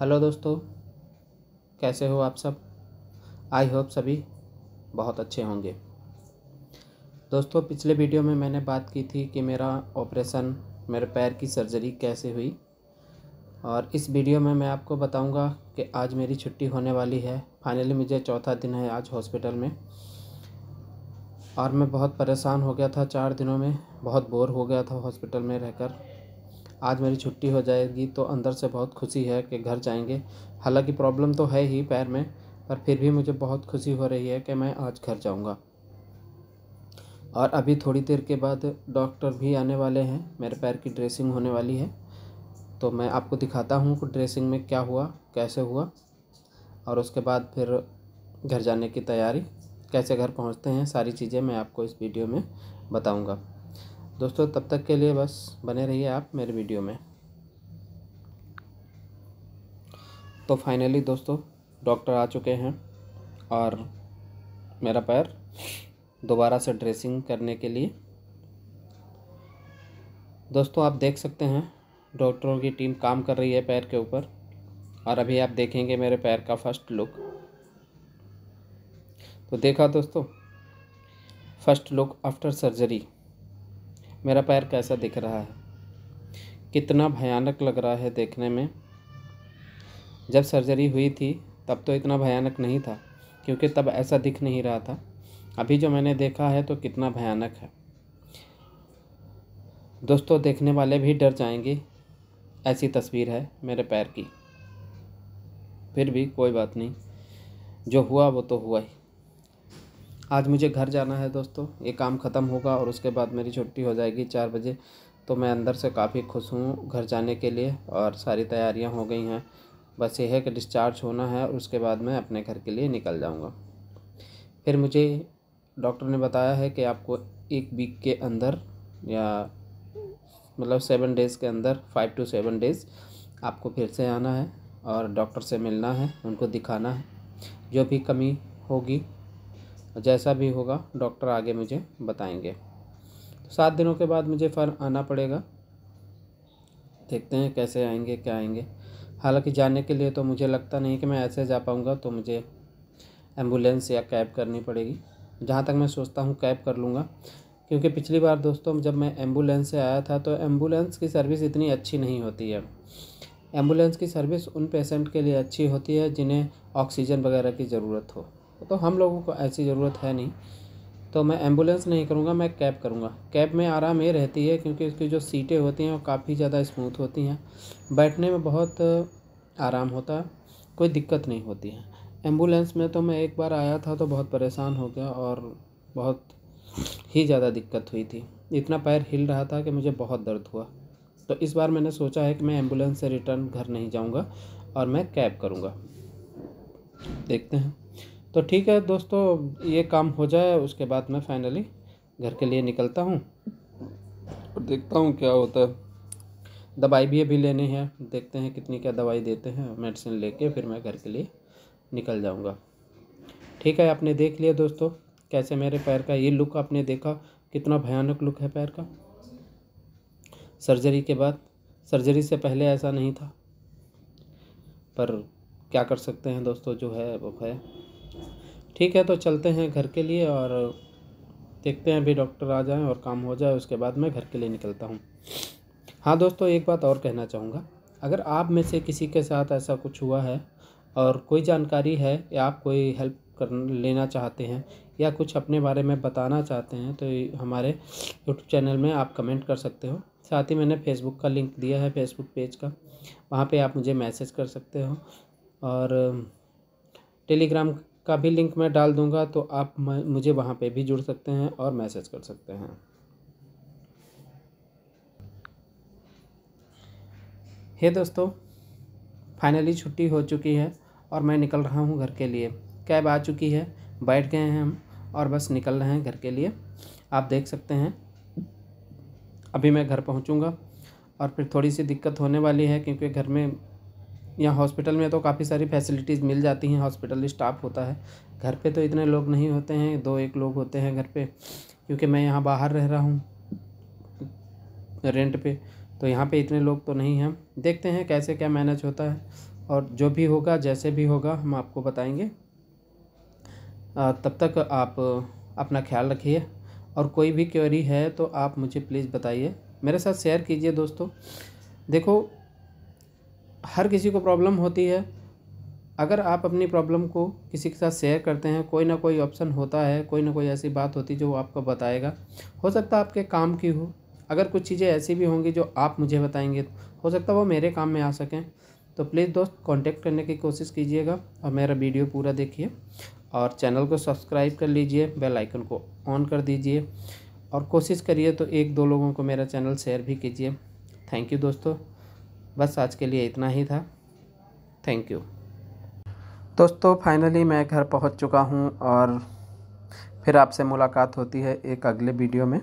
hello दोस्तों कैसे हो आप सब आई होप सभी बहुत अच्छे होंगे दोस्तों पिछले वीडियो में मैंने बात की थी कि मेरा ऑपरेशन मेरे पैर की सर्जरी कैसे हुई और इस वीडियो में मैं आपको बताऊंगा कि आज मेरी छुट्टी होने वाली है फाइनली मुझे चौथा दिन है आज हॉस्पिटल में और मैं बहुत परेशान हो गया था चार दिनों में बहुत बोर हो गया था हॉस्पिटल में रहकर आज मेरी छुट्टी हो जाएगी तो अंदर से बहुत खुशी है कि घर जाएंगे हालांकि प्रॉब्लम तो है ही पैर में पर फिर भी मुझे बहुत खुशी हो रही है कि मैं आज घर जाऊंगा और अभी थोड़ी देर के बाद डॉक्टर भी आने वाले हैं मेरे पैर की ड्रेसिंग होने वाली है तो मैं आपको दिखाता हूँ कि ड्रेसिंग में क्या हुआ कैसे हुआ और उसके बाद फिर घर जाने की तैयारी कैसे घर पहुँचते हैं सारी चीज़ें मैं आपको इस वीडियो में बताऊँगा दोस्तों तब तक के लिए बस बने रहिए आप मेरे वीडियो में तो फाइनली दोस्तों डॉक्टर आ चुके हैं और मेरा पैर दोबारा से ड्रेसिंग करने के लिए दोस्तों आप देख सकते हैं डॉक्टरों की टीम काम कर रही है पैर के ऊपर और अभी आप देखेंगे मेरे पैर का फर्स्ट लुक तो देखा दोस्तों फर्स्ट लुक आफ्टर सर्जरी मेरा पैर कैसा दिख रहा है कितना भयानक लग रहा है देखने में जब सर्जरी हुई थी तब तो इतना भयानक नहीं था क्योंकि तब ऐसा दिख नहीं रहा था अभी जो मैंने देखा है तो कितना भयानक है दोस्तों देखने वाले भी डर जाएंगे ऐसी तस्वीर है मेरे पैर की फिर भी कोई बात नहीं जो हुआ वो तो हुआ ही आज मुझे घर जाना है दोस्तों ये काम ख़त्म होगा और उसके बाद मेरी छुट्टी हो जाएगी चार बजे तो मैं अंदर से काफ़ी खुश हूँ घर जाने के लिए और सारी तैयारियाँ हो गई हैं बस ये है कि डिस्चार्ज होना है और उसके बाद मैं अपने घर के लिए निकल जाऊँगा फिर मुझे डॉक्टर ने बताया है कि आपको एक वीक के अंदर या मतलब सेवन डेज़ के अंदर फाइव टू सेवन डेज़ आपको फिर से आना है और डॉक्टर से मिलना है उनको दिखाना है जो भी कमी होगी जैसा भी होगा डॉक्टर आगे मुझे बताएंगे तो सात दिनों के बाद मुझे फर आना पड़ेगा देखते हैं कैसे आएंगे क्या आएंगे हालांकि जाने के लिए तो मुझे लगता नहीं कि मैं ऐसे जा पाऊँगा तो मुझे एम्बुलेंस या कैब करनी पड़ेगी जहाँ तक मैं सोचता हूँ कैब कर लूँगा क्योंकि पिछली बार दोस्तों जब मैं एम्बुलेंस से आया था तो एम्बुलेंस की सर्विस इतनी अच्छी नहीं होती है एम्बुलेंस की सर्विस उन पेशेंट के लिए अच्छी होती है जिन्हें ऑक्सीजन वगैरह की ज़रूरत हो तो हम लोगों को ऐसी ज़रूरत है नहीं तो मैं एम्बुलेंस नहीं करूँगा मैं कैब करूँगा कैब में आराम ये रहती है क्योंकि उसकी जो सीटें होती हैं वो काफ़ी ज़्यादा स्मूथ होती हैं बैठने में बहुत आराम होता है कोई दिक्कत नहीं होती है एम्बुलेंस में तो मैं एक बार आया था तो बहुत परेशान हो गया और बहुत ही ज़्यादा दिक्कत हुई थी इतना पैर हिल रहा था कि मुझे बहुत दर्द हुआ तो इस बार मैंने सोचा है कि मैं एम्बुलेंस से रिटर्न घर नहीं जाऊँगा और मैं कैब करूँगा देखते हैं तो ठीक है दोस्तों ये काम हो जाए उसके बाद मैं फाइनली घर के लिए निकलता हूँ और देखता हूँ क्या होता है दवाई भी अभी लेनी है देखते हैं कितनी क्या दवाई देते हैं मेडिसिन लेके फिर मैं घर के लिए निकल जाऊँगा ठीक है आपने देख लिया दोस्तों कैसे मेरे पैर का ये लुक आपने देखा कितना भयानक लुक है पैर का सर्जरी के बाद सर्जरी से पहले ऐसा नहीं था पर क्या कर सकते हैं दोस्तों जो है वो है ठीक है तो चलते हैं घर के लिए और देखते हैं अभी डॉक्टर आ जाए और काम हो जाए उसके बाद मैं घर के लिए निकलता हूँ हाँ दोस्तों एक बात और कहना चाहूँगा अगर आप में से किसी के साथ ऐसा कुछ हुआ है और कोई जानकारी है या आप कोई हेल्प कर लेना चाहते हैं या कुछ अपने बारे में बताना चाहते हैं तो हमारे यूट्यूब चैनल में आप कमेंट कर सकते हो साथ ही मैंने फेसबुक का लिंक दिया है फेसबुक पेज का वहाँ पे आप मुझे मैसेज कर सकते हो और टेलीग्राम का भी लिंक मैं डाल दूँगा तो आप मुझे वहाँ पर भी जुड़ सकते हैं और मैसेज कर सकते हैं हे दोस्तों फाइनली छुट्टी हो चुकी है और मैं निकल रहा हूँ घर के लिए कैब आ चुकी है बैठ गए हैं हम और बस निकल रहे हैं घर के लिए आप देख सकते हैं अभी मैं घर पहुँचूँगा और फिर थोड़ी सी दिक्कत होने वाली है क्योंकि घर में यहाँ हॉस्पिटल में तो काफ़ी सारी फैसिलिटीज़ मिल जाती हैं हॉस्पिटल स्टाफ होता है घर पे तो इतने लोग नहीं होते हैं दो एक लोग होते हैं घर पे क्योंकि मैं यहाँ बाहर रह रहा हूँ रेंट पे तो यहाँ पे इतने लोग तो नहीं हैं देखते हैं कैसे क्या मैनेज होता है और जो भी होगा जैसे भी होगा हम आपको बताएंगे तब तक आप अपना ख्याल रखिए और कोई भी क्वेरी है तो आप मुझे प्लीज़ बताइए मेरे साथ शेयर कीजिए दोस्तों देखो हर किसी को प्रॉब्लम होती है अगर आप अपनी प्रॉब्लम को किसी के साथ शेयर करते हैं कोई ना कोई ऑप्शन होता है कोई ना कोई ऐसी बात होती जो आपको बताएगा हो सकता है आपके काम की हो अगर कुछ चीज़ें ऐसी भी होंगी जो आप मुझे बताएंगे हो सकता है वो मेरे काम में आ सकें तो प्लीज़ दोस्त कांटेक्ट करने की कोशिश कीजिएगा और मेरा वीडियो पूरा देखिए और चैनल को सब्सक्राइब कर लीजिए बेल आइकन को ऑन कर दीजिए और कोशिश करिए तो एक दो लोगों को मेरा चैनल शेयर भी कीजिए थैंक यू दोस्तों बस आज के लिए इतना ही था थैंक यू दोस्तों फाइनली मैं घर पहुंच चुका हूं और फिर आपसे मुलाकात होती है एक अगले वीडियो में